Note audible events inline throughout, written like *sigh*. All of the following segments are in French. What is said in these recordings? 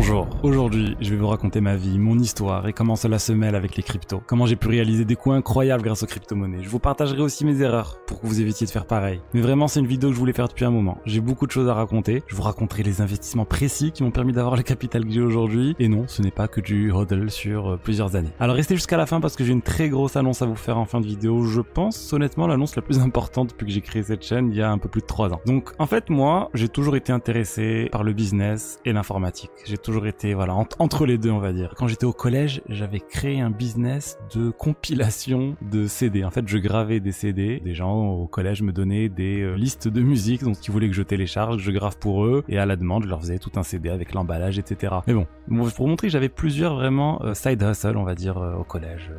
Bonjour, aujourd'hui je vais vous raconter ma vie, mon histoire et comment cela se mêle avec les cryptos. Comment j'ai pu réaliser des coups incroyables grâce aux crypto-monnaies. Je vous partagerai aussi mes erreurs pour que vous évitiez de faire pareil. Mais vraiment c'est une vidéo que je voulais faire depuis un moment. J'ai beaucoup de choses à raconter. Je vous raconterai les investissements précis qui m'ont permis d'avoir le capital que j'ai aujourd'hui. Et non, ce n'est pas que du hodl sur euh, plusieurs années. Alors restez jusqu'à la fin parce que j'ai une très grosse annonce à vous faire en fin de vidéo. Je pense honnêtement l'annonce la plus importante depuis que j'ai créé cette chaîne il y a un peu plus de 3 ans. Donc en fait moi j'ai toujours été intéressé par le business et l'informatique. J'ai toujours été voilà entre les deux, on va dire. Quand j'étais au collège, j'avais créé un business de compilation de CD. En fait, je gravais des CD. Des gens au collège me donnaient des euh, listes de musique donc ils voulaient que je télécharge, je grave pour eux et à la demande, je leur faisais tout un CD avec l'emballage, etc. Mais bon, pour montrer, j'avais plusieurs vraiment euh, side hustle, on va dire, euh, au collège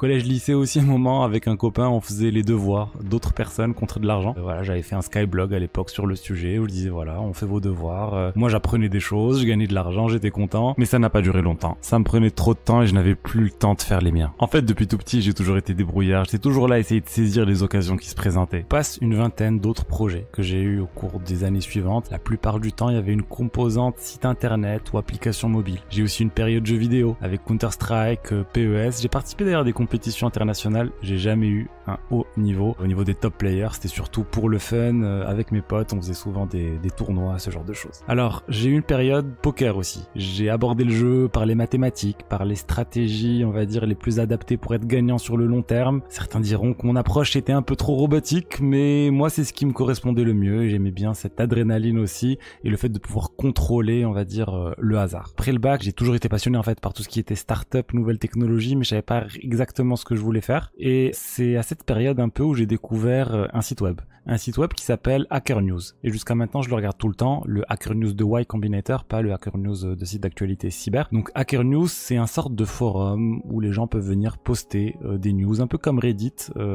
collège lycée aussi un moment avec un copain on faisait les devoirs d'autres personnes contre de l'argent euh, voilà j'avais fait un skyblog à l'époque sur le sujet où je disais voilà on fait vos devoirs euh, moi j'apprenais des choses je gagnais de l'argent j'étais content mais ça n'a pas duré longtemps ça me prenait trop de temps et je n'avais plus le temps de faire les miens en fait depuis tout petit j'ai toujours été débrouillard j'étais toujours là essayer de saisir les occasions qui se présentaient passe une vingtaine d'autres projets que j'ai eu au cours des années suivantes la plupart du temps il y avait une composante site internet ou application mobile j'ai aussi une période jeu vidéo avec Counter Strike euh, PES j'ai participé d'ailleurs des compétition internationale, j'ai jamais eu un haut niveau. Au niveau des top players, c'était surtout pour le fun, euh, avec mes potes, on faisait souvent des, tournois, ce genre de choses. Alors, j'ai eu une période poker aussi. J'ai abordé le jeu par les mathématiques, par les stratégies, on va dire, les plus adaptées pour être gagnant sur le long terme. Certains diront que mon approche était un peu trop robotique, mais moi, c'est ce qui me correspondait le mieux. J'aimais bien cette adrénaline aussi et le fait de pouvoir contrôler, on va dire, euh, le hasard. Après le bac, j'ai toujours été passionné en fait par tout ce qui était start-up, nouvelles technologies, mais je savais pas exactement ce que je voulais faire. Et c'est à cette période un peu où j'ai découvert euh, un site web. Un site web qui s'appelle Hacker News. Et jusqu'à maintenant, je le regarde tout le temps, le Hacker News de Y Combinator, pas le Hacker News euh, de site d'actualité cyber. Donc Hacker News, c'est un sorte de forum où les gens peuvent venir poster euh, des news, un peu comme Reddit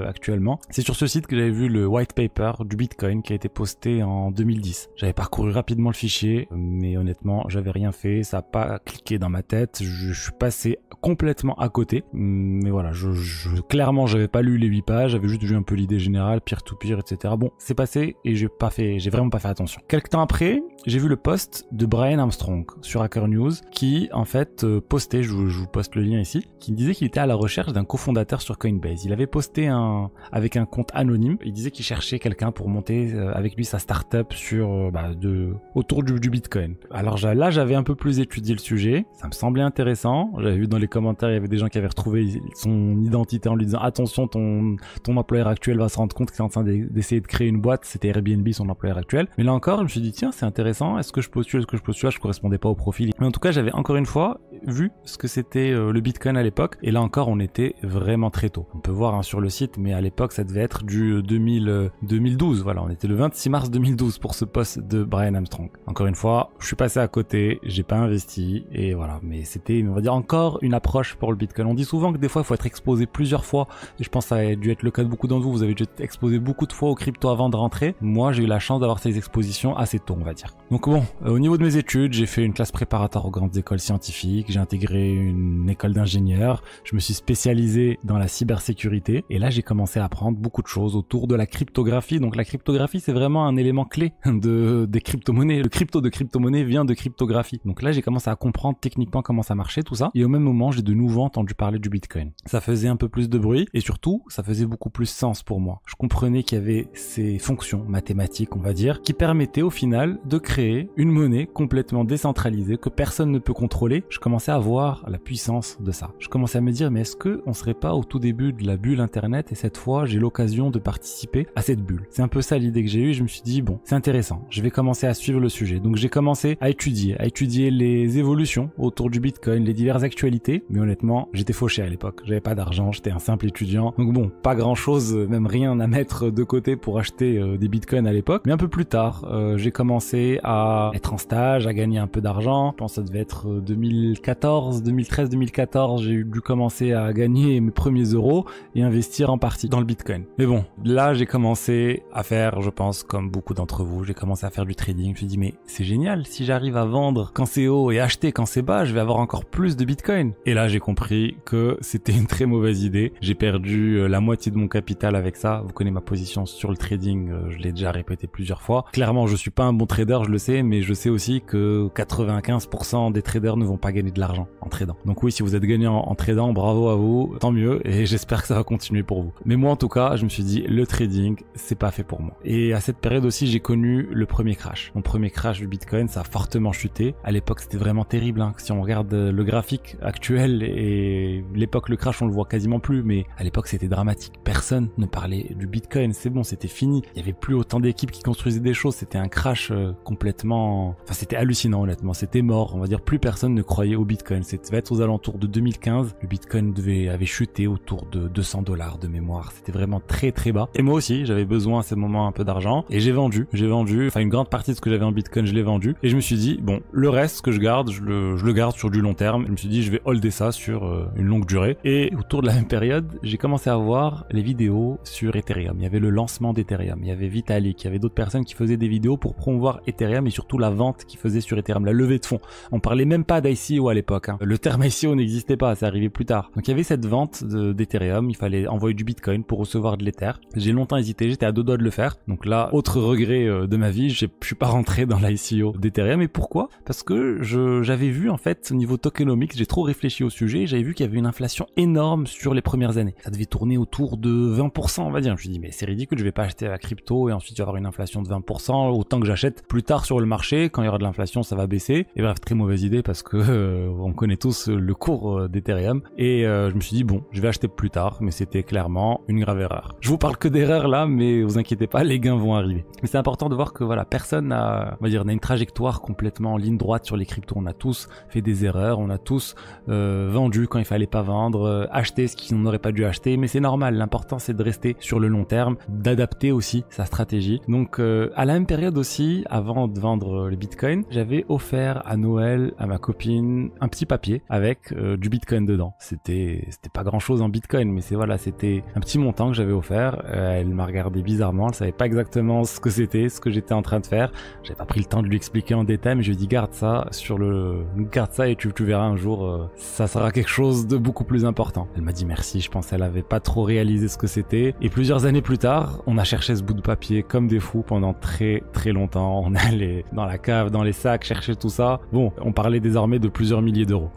actuellement. C'est sur ce site que j'avais vu le white paper du Bitcoin qui a été posté en 2010. J'avais parcouru rapidement le fichier, mais honnêtement, j'avais rien fait, ça n'a pas cliqué dans ma tête, je, je suis passé complètement à côté. Mais voilà, je, clairement, j'avais pas lu les 8 pages, j'avais juste vu un peu l'idée générale, pire tout pire, etc. Bon, c'est passé et j'ai pas fait, j'ai vraiment pas fait attention. Quelques temps après, j'ai vu le post de Brian Armstrong sur Hacker News qui, en fait, euh, postait, je, vous poste le lien ici, qui disait qu'il était à la recherche d'un cofondateur sur Coinbase. Il avait posté un, avec un compte anonyme, il disait qu'il cherchait quelqu'un pour monter euh, avec lui sa startup sur, euh, bah, de, autour du, du Bitcoin. Alors là, j'avais un peu plus étudié le sujet, ça me semblait intéressant. J'avais vu dans les commentaires, il y avait des gens qui avaient retrouvé sont identité en lui disant attention, ton, ton employeur actuel va se rendre compte qu'il est en train d'essayer de créer une boîte. C'était Airbnb, son employeur actuel. Mais là encore, je me suis dit, tiens, c'est intéressant. Est-ce que je postule? Est-ce que je postule? Je correspondais pas au profil. Mais en tout cas, j'avais encore une fois vu ce que c'était euh, le Bitcoin à l'époque. Et là encore, on était vraiment très tôt. On peut voir hein, sur le site, mais à l'époque, ça devait être du 2000, euh, 2012. Euh, voilà, on était le 26 mars 2012 pour ce poste de Brian Armstrong. Encore une fois, je suis passé à côté, j'ai pas investi et voilà. Mais c'était, on va dire, encore une approche pour le Bitcoin. On dit souvent que des fois, il faut être exposé plusieurs fois. Et je pense que ça a dû être le cas de beaucoup d'entre vous. Vous avez dû exposé beaucoup de fois aux crypto avant de rentrer. Moi, j'ai eu la chance d'avoir ces expositions assez tôt, on va dire. Donc bon, euh, au niveau de mes études, j'ai fait une classe préparatoire aux grandes écoles scientifiques. J'ai intégré une école d'ingénieur, Je me suis spécialisé dans la cybersécurité. Et là, j'ai commencé à apprendre beaucoup de choses autour de la cryptographie. Donc la cryptographie, c'est vraiment un élément clé de, des crypto-monnaies. Le crypto de crypto-monnaie vient de cryptographie. Donc là, j'ai commencé à comprendre techniquement comment ça marchait, tout ça. Et au même moment, j'ai de nouveau entendu parler du Bitcoin ça faisait un peu plus de bruit et surtout ça faisait beaucoup plus sens pour moi. Je comprenais qu'il y avait ces fonctions mathématiques, on va dire, qui permettaient au final de créer une monnaie complètement décentralisée que personne ne peut contrôler. Je commençais à voir la puissance de ça. Je commençais à me dire mais est-ce que on serait pas au tout début de la bulle internet et cette fois j'ai l'occasion de participer à cette bulle. C'est un peu ça l'idée que j'ai eue. Je me suis dit bon c'est intéressant. Je vais commencer à suivre le sujet. Donc j'ai commencé à étudier, à étudier les évolutions autour du Bitcoin, les diverses actualités. Mais honnêtement j'étais fauché à l'époque pas d'argent, j'étais un simple étudiant. Donc bon, pas grand chose, euh, même rien à mettre de côté pour acheter euh, des bitcoins à l'époque. Mais un peu plus tard, euh, j'ai commencé à être en stage, à gagner un peu d'argent. Je pense que ça devait être 2014, 2013, 2014. J'ai dû commencer à gagner mes premiers euros et investir en partie dans le bitcoin. Mais bon, là, j'ai commencé à faire, je pense, comme beaucoup d'entre vous, j'ai commencé à faire du trading. Je me suis dit, mais c'est génial, si j'arrive à vendre quand c'est haut et acheter quand c'est bas, je vais avoir encore plus de bitcoin. Et là, j'ai compris que c'était une très mauvaise idée. J'ai perdu euh, la moitié de mon capital avec ça. Vous connaissez ma position sur le trading, euh, je l'ai déjà répété plusieurs fois. Clairement, je suis pas un bon trader, je le sais, mais je sais aussi que 95% des traders ne vont pas gagner de l'argent en tradant. Donc oui, si vous êtes gagnant en tradant, bravo à vous, tant mieux, et *laughs* j'espère que ça va continuer pour vous. Mais moi, en tout cas, je me suis dit, le trading, c'est pas fait pour moi. Et à cette période aussi, j'ai connu le premier crash. Mon premier crash du Bitcoin, ça a fortement chuté. À l'époque, c'était vraiment terrible. Hein. Si on regarde euh, le graphique actuel et l'époque, le crash, on on le voit quasiment plus, mais à l'époque c'était dramatique. Personne ne parlait du Bitcoin, c'est bon, c'était fini. Il y avait plus autant d'équipes qui construisaient des choses, c'était un crash euh, complètement... Enfin c'était hallucinant honnêtement, c'était mort. On va dire plus personne ne croyait au Bitcoin. C'était être aux alentours de 2015, le Bitcoin devait, avait chuté autour de 200 dollars de mémoire. C'était vraiment très très bas. Et moi aussi, j'avais besoin à ce moment un peu d'argent et j'ai vendu, j'ai vendu, enfin une grande partie de ce que j'avais en Bitcoin, je l'ai vendu et je me suis dit bon, le reste que je garde, je le, garde sur du long terme. Je me suis dit je vais holder ça sur euh, une longue durée et autour de la même période, j'ai commencé à voir les vidéos sur Ethereum. Il y avait le lancement d'Ethereum, il y avait Vitalik, il y avait d'autres personnes qui faisaient des vidéos pour promouvoir Ethereum et surtout la vente qu'ils faisaient sur Ethereum, la levée de fonds. On parlait même pas d'ICO à l'époque. Hein. Le terme ICO n'existait pas, ça arrivait plus tard. Donc il y avait cette vente d'Ethereum, il fallait envoyer du Bitcoin pour recevoir de l'Ether. J'ai longtemps hésité, j'étais à deux doigts de le faire. Donc là, autre regret euh, de ma vie, je suis pas rentré dans l'ICO d'Ethereum. Et pourquoi Parce que j'avais vu en fait au niveau tokenomics, j'ai trop réfléchi au sujet, j'avais vu qu'il y avait une inflation énorme sur les premières années. Ça devait tourner autour de 20%, on va dire. Je me suis dit, mais c'est ridicule, je vais pas acheter la crypto et ensuite avoir une inflation de 20%, autant que j'achète plus tard sur le marché, quand il y aura de l'inflation, ça va baisser. Et bref, très mauvaise idée parce que euh, on connaît tous le cours euh, d'Ethereum. Et euh, je me suis dit, bon, je vais acheter plus tard, mais c'était clairement une grave erreur. Je vous parle que d'erreurs là, mais vous inquiétez pas, les gains vont arriver. Mais c'est important de voir que voilà, personne n'a, on va dire, n'a une trajectoire complètement en ligne droite sur les cryptos. On a tous fait des erreurs, on a tous vendu quand il fallait pas vendre, acheter ce qu'ils n'auraient pas dû acheter, mais c'est normal, l'important c'est de rester sur le long terme, d'adapter aussi sa stratégie. Donc euh, à la même période aussi, avant de vendre euh, le Bitcoin, j'avais offert à Noël, à ma copine, un petit papier avec euh, du Bitcoin dedans. C'était c'était pas grand-chose en Bitcoin, mais c'est voilà, c'était un petit montant que j'avais offert. elle m'a regardé bizarrement, elle savait pas exactement ce que c'était, ce que j'étais en train de faire. J'avais pas pris le temps de lui expliquer en détail, mais je lui ai dit garde ça sur le garde ça et tu, tu verras un jour ça sera quelque chose de beaucoup plus important elle m'a dit merci, je pense qu'elle avait pas trop réalisé ce que c'était. Et plusieurs années plus tard, on a cherché ce bout de papier comme des fous pendant très très longtemps. *laughs* On allait dans la cave, dans les sacs, chercher tout ça. Bon, on parlait désormais de plusieurs milliers d'euros.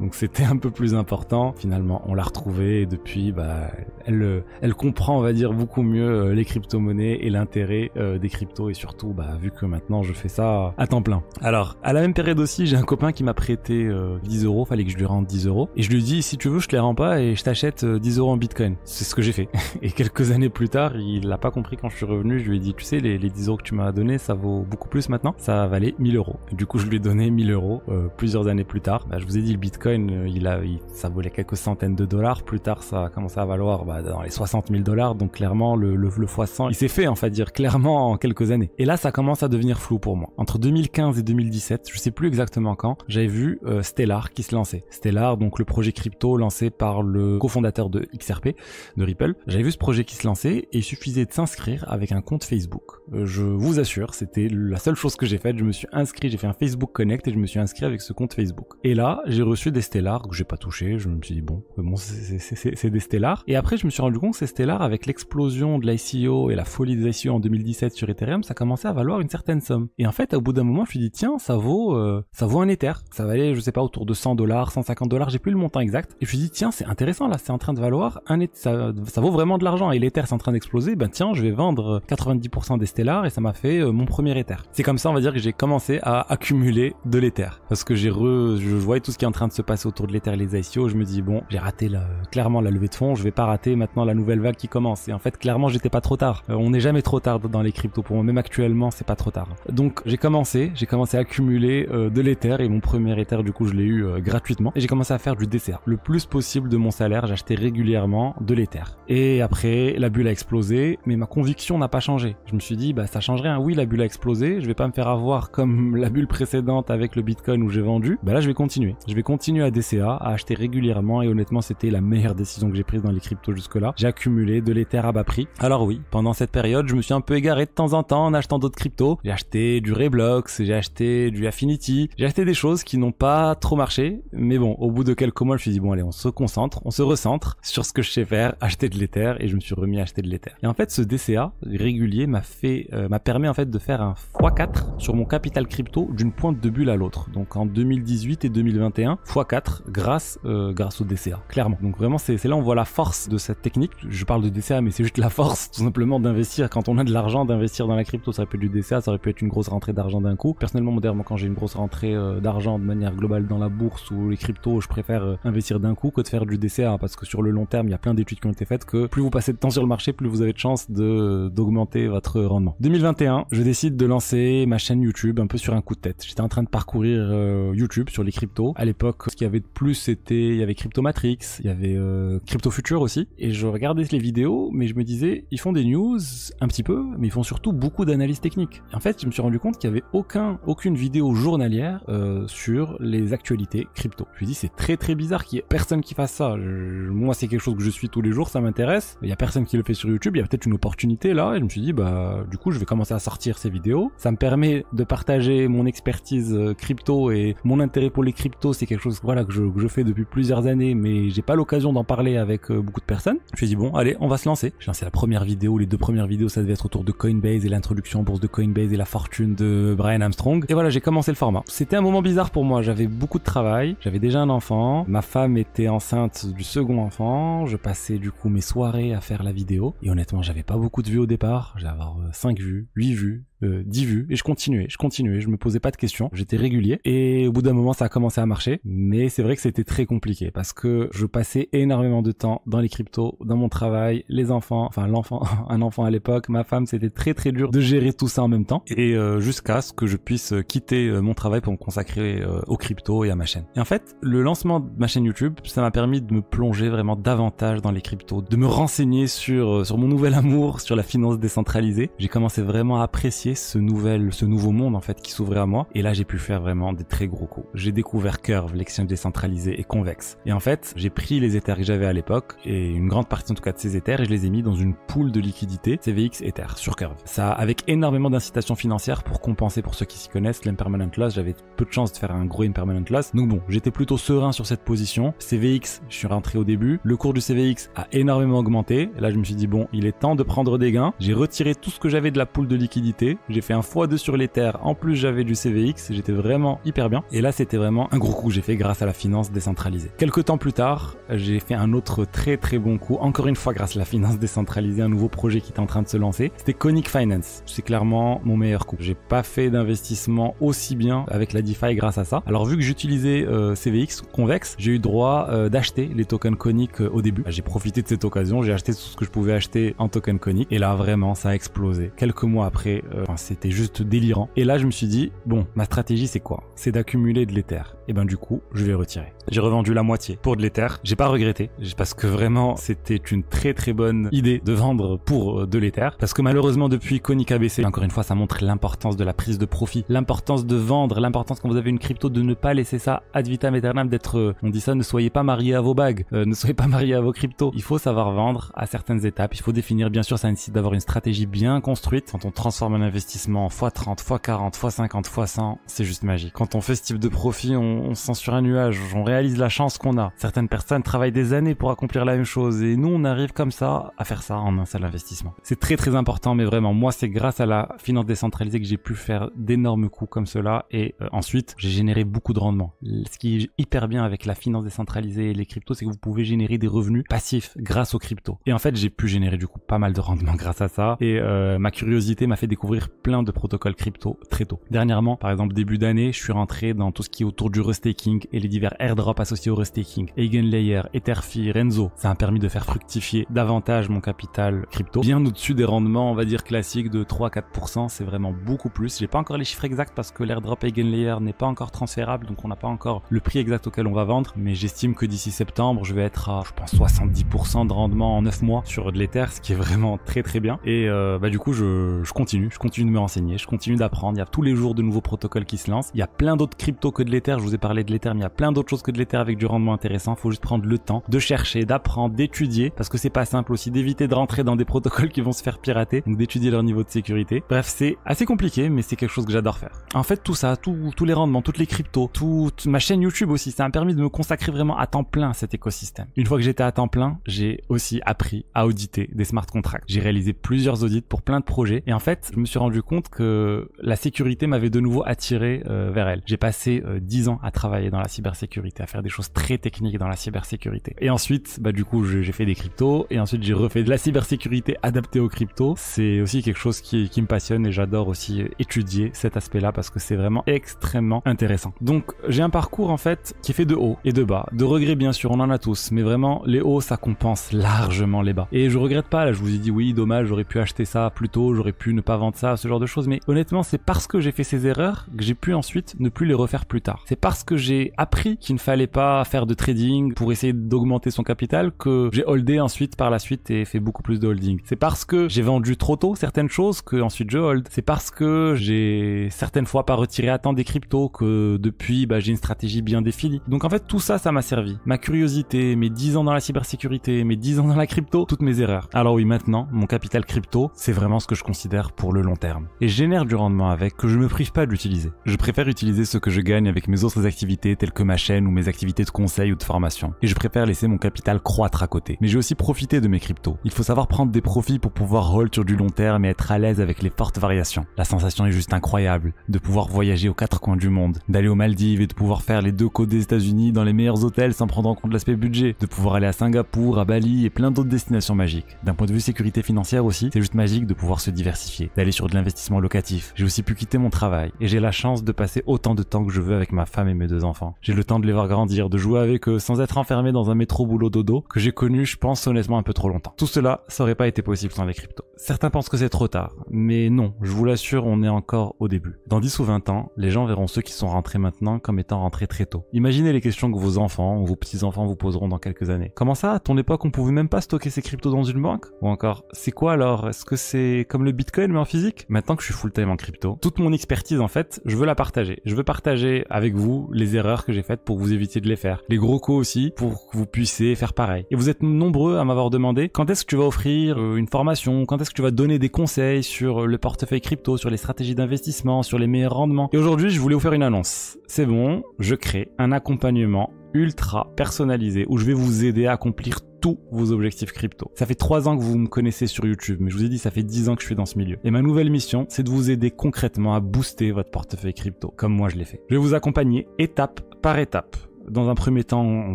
Donc c'était un peu plus important. Finalement, on l'a retrouvée et depuis, bah, elle, euh, elle comprend, on va dire, beaucoup mieux euh, les crypto-monnaies et l'intérêt euh, des cryptos et surtout, bah, vu que maintenant je fais ça à temps plein. Alors, à la même période aussi, j'ai un copain qui m'a prêté 10 euros, fallait que je lui rende 10 euros et je lui dis, si tu veux, je te les rends pas et je t'achète 10 euros en bitcoin. C'est ce que j'ai fait. *laughs* Et quelques années plus tard, il l'a pas compris quand je suis revenu, je lui ai dit, tu sais, les, 10 euros que tu m'as donné, ça vaut beaucoup plus maintenant, ça valait 1000 euros. Du coup, je lui ai donné 1000 euros plusieurs années plus tard. Bah, je vous ai dit, le bitcoin euh, il a, ça volait quelques centaines de dollars. Plus tard, ça a commencé à valoir bah, dans les 60 000 dollars. Donc clairement, le, le, x100, il s'est fait, en fait, dire clairement en quelques années. Et là, ça commence à devenir flou pour moi. Entre 2015 et 2017, je sais plus exactement quand, j'avais vu euh, Stellar qui se lançait. Stellar, donc le projet crypto lancé par le cofondateur de XRP, de Ripple. J'avais vu ce projet qui se lançait et il suffisait de s'inscrire avec un compte Facebook. Euh, je vous assure, c'était la seule chose que j'ai faite. Je me suis inscrit, j'ai fait un Facebook Connect et je me suis inscrit avec ce compte Facebook. Et là, j'ai reçu des stellar stellars que j'ai pas touché. Je me suis dit bon, bon c'est des stellars. Et après, je me suis rendu compte que ces stellars, avec l'explosion de l'ICO et la folie des ICO en 2017 sur Ethereum, ça commençait à valoir une certaine somme. Et en fait, au bout d'un moment, je me suis dit tiens, ça vaut, euh, ça vaut un Ether. Ça valait, je sais pas, autour de 100 dollars, 150 dollars. J'ai plus le montant exact. Et je me suis dit tiens, c'est intéressant là, c'est en train de valoir un Ça, vaut vraiment de l'argent. Et l'Ether c'est en train d'exploser. Ben tiens, je vais vendre 90% euh, des stellars et ça m'a fait euh, mon premier Ether. C'est comme ça, on va dire que j'ai commencé à accumuler de l'Ether parce que j'ai je voyais tout ce qui est en train de se passer autour de l'éther et les ICO, je me dis bon, j'ai raté clairement la levée de fonds, je vais pas rater maintenant la nouvelle vague qui commence. Et en fait, clairement, j'étais pas trop tard. Euh, on n'est jamais trop tard dans les cryptos pour moi, même actuellement, c'est pas trop tard. Donc j'ai commencé, j'ai commencé à accumuler euh, de l'éther et mon premier Ether du coup, je l'ai eu euh, gratuitement et j'ai commencé à faire du dessert. Le plus possible de mon salaire, j'achetais régulièrement de l'éther. Et après, la bulle a explosé, mais ma conviction n'a pas changé. Je me suis dit bah ça change rien. Oui, la bulle a explosé, je vais pas me faire avoir comme *laughs* la bulle précédente avec le Bitcoin où j'ai vendu. Bah là, je vais continuer. Je vais continuer à DCA, à acheter régulièrement et honnêtement c'était la meilleure décision que j'ai prise dans les cryptos jusque-là. J'ai accumulé de l'Ether à bas prix. Alors oui, pendant cette période, je me suis un peu égaré de temps en temps en achetant d'autres cryptos. J'ai acheté du Reblox, j'ai acheté du Affinity, j'ai acheté des choses qui n'ont pas trop marché. Mais bon, au bout de quelques mois, je me suis dit bon allez, on se concentre, on se recentre sur ce que je sais faire, acheter de l'Ether et je me suis remis à acheter de l'Ether. Et en fait, ce DCA régulier m'a fait, euh, m'a permis en fait de faire un x4 sur mon capital crypto d'une pointe de bulle à l'autre. Donc en 2018 et 2021, x 4 grâce, euh, grâce au DCA, clairement. Donc vraiment, c'est là on voit la force de cette technique. Je parle de DCA, mais c'est juste la force, tout simplement, d'investir. Quand on a de l'argent, d'investir dans la crypto, ça aurait pu être du DCA, ça aurait pu être une grosse rentrée d'argent d'un coup. Personnellement, modernement, quand j'ai une grosse rentrée euh, d'argent de manière globale dans la bourse ou les cryptos, je préfère euh, investir d'un coup que de faire du DCA, parce que sur le long terme, il y a plein d'études qui ont été faites que plus vous passez de temps sur le marché, plus vous avez de chances d'augmenter votre rendement. 2021, je décide de lancer ma chaîne YouTube un peu sur un coup de tête. J'étais en train de parcourir YouTube sur les cryptos. À l'époque, ce qu'il y avait de plus, c'était il y avait Crypto Matrix, il y avait euh, Crypto Future aussi. Et je regardais les vidéos, mais je me disais, ils font des news un petit peu, mais ils font surtout beaucoup d'analyses techniques. en fait, je me suis rendu compte qu'il y avait aucun, aucune vidéo journalière euh, sur les actualités crypto. Je me dis, c'est très très bizarre qu'il y ait personne qui fasse ça. moi, c'est quelque chose que je suis tous les jours, ça m'intéresse. Il y a personne qui le fait sur YouTube. Il y a peut-être une opportunité là. Et je me suis dit, bah, du coup, je vais commencer à sortir ces vidéos. Ça me permet de partager mon expertise euh, crypto et mon intérêt pour les cryptos. C'est quelque chose voilà que je, fais depuis plusieurs années, mais j'ai pas l'occasion d'en parler avec euh, beaucoup de personnes. Je me suis dit bon, allez, on va se lancer. J'ai lancé la première vidéo, les deux premières vidéos, ça devait être autour de Coinbase et l'introduction en bourse de Coinbase et la fortune de Brian Armstrong. Et voilà, j'ai commencé le format. C'était un moment bizarre pour moi. J'avais beaucoup de travail, j'avais déjà un enfant, ma femme était enceinte du second enfant, je passais du coup mes soirées à faire la vidéo. Et honnêtement, j'avais pas beaucoup de vues au départ. J'avais 5 euh, vues, 8 vues, euh, 10 vues et je continuais, je continuais, je me posais pas de questions, j'étais régulier et au bout d'un moment ça a commencé à marcher, mais c'est vrai que c'était très compliqué parce que je passais énormément de temps dans les cryptos, dans mon travail, les enfants, enfin l'enfant, *laughs* un enfant à l'époque, ma femme, c'était très très dur de gérer tout ça en même temps et euh, jusqu'à ce que je puisse quitter euh, mon travail pour me consacrer euh, aux cryptos et à ma chaîne. Et en fait, le lancement de ma chaîne YouTube, ça m'a permis de me plonger vraiment davantage dans les cryptos, de me renseigner sur sur mon nouvel amour, sur la finance décentralisée. J'ai commencé vraiment à apprécier ce nouvel, ce nouveau monde en fait qui s'ouvrait à moi. Et là, j'ai pu faire vraiment des très gros coups. J'ai découvert Curve, l'exchange décentralisé et convexe. Et en fait, j'ai pris les Ethers que j'avais à l'époque et une grande partie en tout cas de ces éthers et je les ai mis dans une poule de liquidité CVX Ether sur Curve. Ça, avec énormément d'incitations financières pour compenser pour ceux qui s'y connaissent l'impermanent loss. J'avais peu de chance de faire un gros impermanent loss. Donc bon, j'étais plutôt serein sur cette position. CVX, je suis rentré au début. Le cours du CVX a énormément augmenté. Là, je me suis dit bon, il est temps de prendre des gains. J'ai retiré tout ce que j'avais de la poule de liquidité. J'ai fait un x2 sur les terres. En plus, j'avais du CVX. J'étais vraiment hyper bien. Et là, c'était vraiment un gros coup que j'ai fait grâce à la finance décentralisée. Quelques temps plus tard, j'ai fait un autre très très bon coup. Encore une fois, grâce à la finance décentralisée, un nouveau projet qui est en train de se lancer. C'était Conic Finance. C'est clairement mon meilleur coup. J'ai pas fait d'investissement aussi bien avec la DeFi grâce à ça. Alors, vu que j'utilisais euh, CVX Convex, j'ai eu droit euh, d'acheter les tokens Conic euh, au début. J'ai profité de cette occasion. J'ai acheté tout ce que je pouvais acheter en token Conic. Et là, vraiment, ça a explosé. Quelques mois après, c'était juste délirant. Et là, je me suis dit, bon, ma stratégie, c'est quoi C'est d'accumuler de l'éther. Et ben, du coup, je vais retirer. J'ai revendu la moitié pour de l'éther. J'ai pas regretté. Parce que vraiment, c'était une très très bonne idée de vendre pour euh, de l'éther. Parce que malheureusement, depuis Konica baissé. encore une fois, ça montre l'importance de la prise de profit, l'importance de vendre, l'importance quand vous avez une crypto de ne pas laisser ça ad vitam aeternam d'être, euh, on dit ça, ne soyez pas marié à vos bagues, euh, ne soyez pas *laughs* marié à vos cryptos. Il faut savoir vendre à certaines étapes. Il faut définir, bien sûr, ça nécessite d'avoir une stratégie bien construite quand on transforme un investissement Investissement x30, x40, x50, fois 100 c'est juste magique. Quand on fait ce type de profit, on, se sent sur un nuage, on réalise la chance qu'on a. Certaines personnes travaillent des années pour accomplir la même chose et nous on arrive comme ça à faire ça en un seul investissement. C'est très très important mais vraiment moi c'est grâce à la finance décentralisée que j'ai pu faire d'énormes coûts comme cela et euh, ensuite j'ai généré beaucoup de rendement. Ce qui est hyper bien avec la finance décentralisée et les cryptos c'est que vous pouvez générer des revenus passifs grâce aux cryptos. Et en fait j'ai pu générer du coup pas mal de rendement *laughs* grâce à ça et euh, ma curiosité m'a fait découvrir plein de protocoles crypto très tôt. Dernièrement, par exemple début d'année, je suis rentré dans tout ce qui est autour du restaking et les divers airdrops associés au restaking, Eigenlayer, Etherfi, Renzo. Ça m'a permis de faire fructifier davantage mon capital crypto, bien au-dessus des rendements, on va dire classiques de 3-4%, c'est vraiment beaucoup plus. J'ai pas encore les chiffres exacts parce que l'airdrop Eigenlayer n'est pas encore transférable, donc on n'a pas encore le prix exact auquel on va vendre, mais j'estime que d'ici septembre, je vais être à, je pense, 70% de rendement en 9 mois sur de l'Ether, ce qui est vraiment très très bien. Et euh, bah du coup, je continue de me renseigner, je continue d'apprendre. Il y a tous les jours de nouveaux protocoles qui se lancent. Il y a plein d'autres cryptos que de l'Ether. Je vous ai parlé de l'Ether, mais il y a plein d'autres choses que de l'Ether avec du rendement intéressant. il Faut juste prendre le temps de chercher, d'apprendre, d'étudier parce que c'est pas simple aussi d'éviter de rentrer dans des protocoles qui vont se faire pirater, donc d'étudier leur niveau de sécurité. Bref, c'est assez compliqué, mais c'est quelque chose que j'adore faire. En fait, tout ça, tous les rendements, toutes les cryptos, toute ma chaîne YouTube aussi, ça m'a permis de me consacrer vraiment à temps plein à cet écosystème. Une fois que j'étais à temps plein, j'ai aussi appris à auditer des smart contracts. J'ai réalisé plusieurs audits pour plein de projets et en fait, je me suis rendu compte que la sécurité m'avait de nouveau attiré euh, vers elle. J'ai passé euh, dix ans à travailler dans la cybersécurité, à faire des choses très techniques dans la cybersécurité. Et ensuite, bah du coup, j'ai fait des cryptos et ensuite j'ai refait de la cybersécurité adaptée aux cryptos. C'est aussi quelque chose qui, me passionne et j'adore aussi euh, étudier cet aspect-là parce que c'est vraiment extrêmement intéressant. Donc j'ai un parcours en fait qui est fait de haut et de bas, de regrets bien sûr, on en a tous, mais vraiment les hauts ça compense largement les bas. Et je regrette pas, là je vous ai dit oui, dommage, j'aurais pu acheter ça plus tôt, j'aurais pu ne pas vendre ça ce genre de choses, mais honnêtement, c'est parce que j'ai fait ces erreurs que j'ai pu ensuite ne plus les refaire plus tard. C'est parce que j'ai appris qu'il ne fallait pas faire de trading pour essayer d'augmenter son capital que j'ai holdé ensuite par la suite et fait beaucoup plus de holding. C'est parce que j'ai vendu trop tôt certaines choses que ensuite je hold. C'est parce que j'ai certaines fois pas retiré à temps des cryptos que depuis bah, j'ai une stratégie bien définie. Donc en fait, tout ça, ça m'a servi. Ma curiosité, mes 10 ans dans la cybersécurité, mes 10 ans dans la crypto, toutes mes erreurs. Alors oui, maintenant, mon capital crypto, c'est vraiment ce que je considère pour le long terme et génère du rendement avec que je me prive pas d'utiliser. Je préfère utiliser ce que je gagne avec mes autres activités telles que ma chaîne ou mes activités de conseil ou de formation et je préfère laisser mon capital croître à côté. Mais j'ai aussi profité de mes cryptos. Il faut savoir prendre des profits pour pouvoir hold sur du long terme et être à l'aise avec les fortes variations. La sensation est juste incroyable de pouvoir voyager aux quatre coins du monde, d'aller aux Maldives et de pouvoir faire les deux côtes des États-Unis dans les meilleurs hôtels sans prendre en compte l'aspect budget, de pouvoir aller à Singapour, à Bali et plein d'autres destinations magiques. D'un point de vue sécurité financière aussi, c'est juste magique de pouvoir se diversifier, d'aller sur de l'investissement locatif. J'ai aussi pu quitter mon travail et j'ai la chance de passer autant de temps que je veux avec ma femme et mes deux enfants. J'ai le temps de les voir grandir, de jouer avec eux sans être enfermé dans un métro boulot dodo que j'ai connu, je pense honnêtement, un peu trop longtemps. Tout cela, ça aurait pas été possible sans les cryptos. Certains pensent que c'est trop tard, mais non, je vous l'assure, on est encore au début. Dans 10 ou 20 ans, les gens verront ceux qui sont rentrés maintenant comme étant rentrés très tôt. Imaginez les questions que vos enfants ou vos petits-enfants vous poseront dans quelques années. Comment ça, à ton époque, on pouvait même pas stocker ses cryptos dans une banque Ou encore, c'est quoi alors Est-ce que c'est comme le bitcoin mais en physique maintenant que je suis full time en crypto, toute mon expertise en fait, je veux la partager. Je veux partager avec vous les erreurs que j'ai faites pour vous éviter de les faire. Les gros coups aussi pour que vous puissiez faire pareil. Et vous êtes nombreux à m'avoir demandé quand est-ce que tu vas offrir euh, une formation, quand est-ce que tu vas donner des conseils sur euh, le portefeuille crypto, sur les stratégies d'investissement, sur les meilleurs rendements. Et aujourd'hui, je voulais vous faire une annonce. C'est bon, je crée un accompagnement ultra personnalisé où je vais vous aider à accomplir tous vos objectifs crypto. Ça fait trois ans que vous me connaissez sur YouTube, mais je vous ai dit ça fait 10 ans que je suis dans ce milieu. Et ma nouvelle mission, c'est de vous aider concrètement à booster votre portefeuille crypto, comme moi je l'ai fait. Je vais vous accompagner étape par étape dans un premier temps, on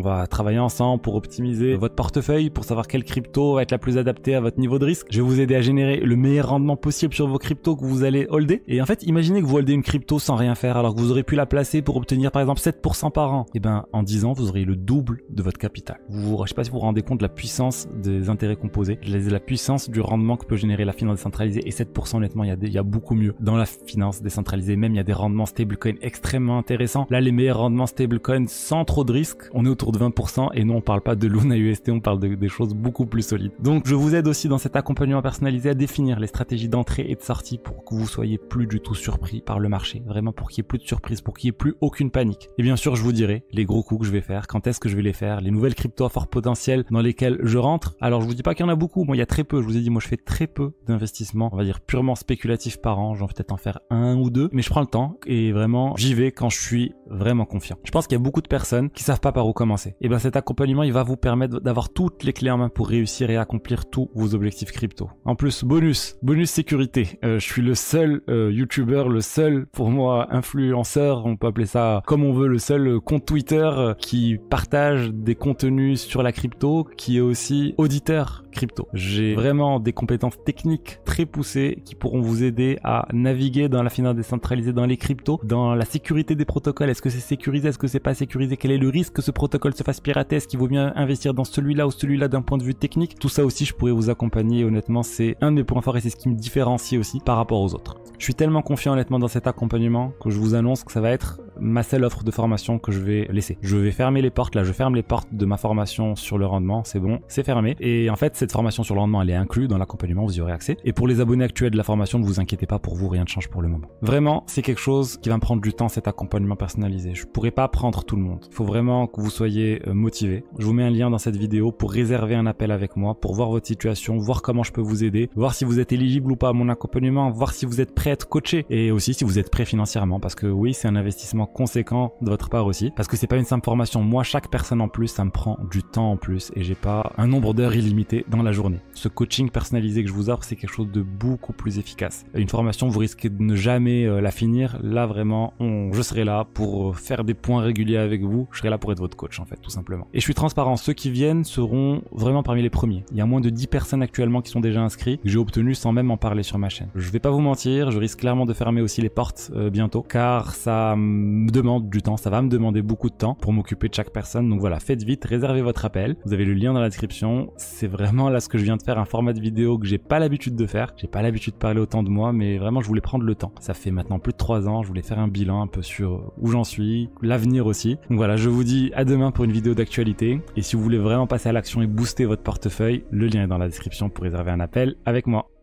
va travailler ensemble pour optimiser votre portefeuille, pour savoir quelle crypto va être la plus adaptée à votre niveau de risque. Je vais vous aider à générer le meilleur rendement possible sur vos cryptos que vous allez holder. Et en fait, imaginez que vous holdez une crypto sans rien faire alors que vous aurez pu la placer pour obtenir par exemple 7% par an. Et eh ben, en 10 ans, vous aurez le double de votre capital. Vous, je sais pas si vous vous rendez compte de la puissance des intérêts composés, de la puissance du rendement que peut générer la finance décentralisée. Et 7%, honnêtement, il y, a il y a beaucoup mieux dans la finance décentralisée. Même, il y a des rendements stablecoin extrêmement intéressants. Là, les meilleurs rendements stablecoin sans trop de risques, on est autour de 20% et nous, on parle pas de Luna UST, on parle de, des choses beaucoup plus solides. Donc je vous aide aussi dans cet accompagnement personnalisé à définir les stratégies d'entrée et de sortie pour que vous soyez plus du tout surpris par le marché, vraiment pour qu'il n'y ait plus de surprises, pour qu'il n'y ait plus aucune panique. Et bien sûr je vous dirai les gros coups que je vais faire, quand est-ce que je vais les faire, les nouvelles crypto à fort potentiel dans lesquelles je rentre. Alors je vous dis pas qu'il y en a beaucoup, moi il y a très peu, je vous ai dit moi je fais très peu d'investissements, on va dire purement spéculatifs par an, j'en vais peut-être en faire un ou deux, mais je prends le temps et vraiment j'y vais quand je suis vraiment confiant. Je pense qu'il y a beaucoup de personnes qui savent pas par où commencer. Et bien cet accompagnement, il va vous permettre d'avoir toutes les clés en main pour réussir et accomplir tous vos objectifs crypto. En plus, bonus, bonus sécurité. Euh, je suis le seul euh, YouTuber, le seul pour moi influenceur, on peut appeler ça comme on veut, le seul euh, compte Twitter euh, qui partage des contenus sur la crypto, qui est aussi auditeur crypto. J'ai vraiment des compétences techniques très poussées qui pourront vous aider à naviguer dans la finance décentralisée, dans les cryptos, dans la sécurité des protocoles est-ce que c'est sécurisé Est-ce que c'est pas sécurisé Quel est le risque que ce protocole se fasse pirater Est-ce qu'il vaut mieux investir dans celui-là ou celui-là d'un point de vue technique Tout ça aussi, je pourrais vous accompagner. Honnêtement, c'est un de mes points forts et c'est ce qui me différencie aussi par rapport aux autres. Je suis tellement confiant honnêtement dans cet accompagnement que je vous annonce que ça va être ma seule offre de formation que je vais laisser. Je vais fermer les portes, là je ferme les portes de ma formation sur le rendement, c'est bon, c'est fermé. Et en fait cette formation sur le rendement elle est inclue dans l'accompagnement, vous y aurez accès. Et pour les abonnés actuels de la formation, ne vous inquiétez pas, pour vous rien ne change pour le moment. Vraiment, c'est quelque chose qui va me prendre du temps, cet accompagnement personnalisé. Je pourrais pas prendre tout le monde. Il faut vraiment que vous soyez euh, motivé. Je vous mets un lien dans cette vidéo pour réserver un appel avec moi, pour voir votre situation, voir comment je peux vous aider, voir si vous êtes éligible ou pas à mon accompagnement, voir si vous êtes prêt à être coaché et aussi si vous êtes prêt financièrement parce que oui, c'est un investissement conséquent de votre part aussi. Parce que c'est pas une simple formation. Moi, chaque personne en plus, ça me prend du temps en plus et j'ai pas un nombre d'heures illimité dans la journée. Ce coaching personnalisé que je vous offre, c'est quelque chose de beaucoup plus efficace. Une formation, vous risquez de ne jamais euh, la finir. Là, vraiment, je serai là pour euh, faire des points réguliers avec vous. Je serai là pour être votre coach, en fait, tout simplement. Et je suis transparent. Ceux qui viennent seront vraiment parmi les premiers. Il y a moins de 10 personnes actuellement qui sont déjà inscrites, que j'ai obtenu sans même en parler sur ma chaîne. Je vais pas vous mentir, je risque clairement de fermer aussi les portes euh, bientôt, car ça me demande du temps, ça va me demander beaucoup de temps pour m'occuper de chaque personne. Donc voilà, faites vite, réservez votre appel. Vous avez le lien dans la description. C'est vraiment là ce que je viens de faire, un format de vidéo que j'ai pas l'habitude de faire. J'ai pas l'habitude de parler autant de moi, mais vraiment je voulais prendre le temps. Ça fait maintenant plus de 3 ans, je voulais faire un bilan un peu sur où j'en suis, l'avenir aussi. Donc voilà, je vous dis à demain pour une vidéo d'actualité. Et si vous voulez vraiment passer à l'action et booster votre portefeuille, le lien est dans la description pour réserver un appel avec moi.